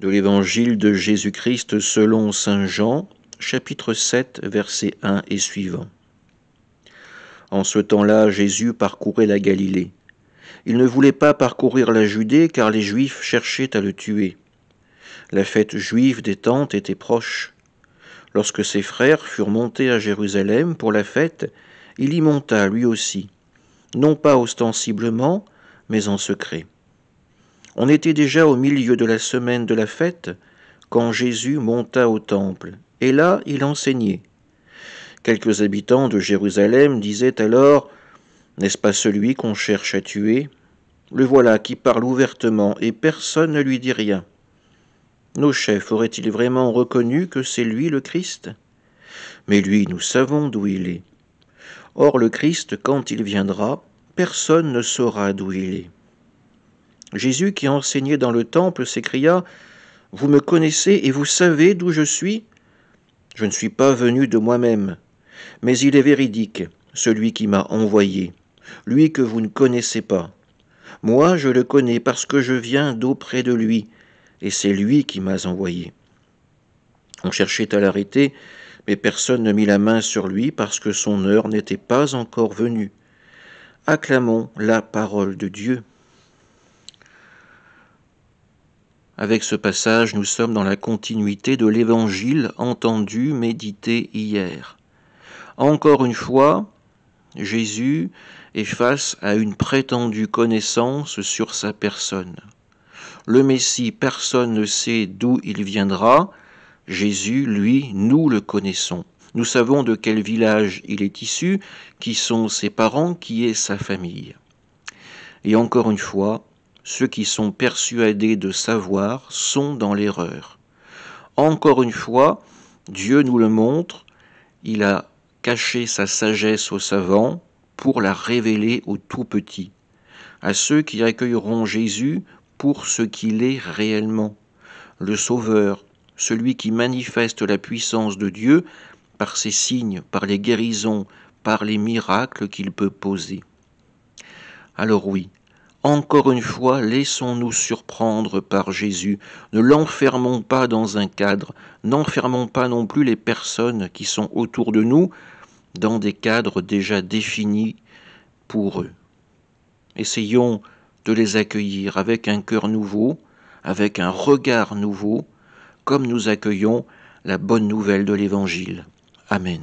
de l'évangile de Jésus-Christ selon Saint Jean, chapitre 7, verset 1 et suivant. En ce temps-là, Jésus parcourait la Galilée. Il ne voulait pas parcourir la Judée car les Juifs cherchaient à le tuer. La fête juive des tentes était proche. Lorsque ses frères furent montés à Jérusalem pour la fête, il y monta lui aussi, non pas ostensiblement, mais en secret. On était déjà au milieu de la semaine de la fête quand Jésus monta au temple, et là il enseignait. Quelques habitants de Jérusalem disaient alors N'est-ce pas celui qu'on cherche à tuer Le voilà qui parle ouvertement, et personne ne lui dit rien. Nos chefs auraient-ils vraiment reconnu que c'est lui le Christ Mais lui, nous savons d'où il est. Or le Christ, quand il viendra, personne ne saura d'où il est. Jésus, qui enseignait dans le temple, s'écria Vous me connaissez et vous savez d'où je suis Je ne suis pas venu de moi-même, mais il est véridique, celui qui m'a envoyé, lui que vous ne connaissez pas. Moi, je le connais parce que je viens d'auprès de lui, et c'est lui qui m'a envoyé. On cherchait à l'arrêter, mais personne ne mit la main sur lui parce que son heure n'était pas encore venue. Acclamons la parole de Dieu. Avec ce passage, nous sommes dans la continuité de l'évangile entendu, médité hier. Encore une fois, Jésus est face à une prétendue connaissance sur sa personne. Le Messie, personne ne sait d'où il viendra. Jésus, lui, nous le connaissons. Nous savons de quel village il est issu, qui sont ses parents, qui est sa famille. Et encore une fois, ceux qui sont persuadés de savoir sont dans l'erreur. Encore une fois, Dieu nous le montre, il a caché sa sagesse aux savants pour la révéler aux tout petits, à ceux qui accueilleront Jésus pour ce qu'il est réellement, le Sauveur, celui qui manifeste la puissance de Dieu par ses signes, par les guérisons, par les miracles qu'il peut poser. Alors oui, encore une fois, laissons-nous surprendre par Jésus, ne l'enfermons pas dans un cadre, n'enfermons pas non plus les personnes qui sont autour de nous dans des cadres déjà définis pour eux. Essayons de les accueillir avec un cœur nouveau, avec un regard nouveau, comme nous accueillons la bonne nouvelle de l'Évangile. Amen.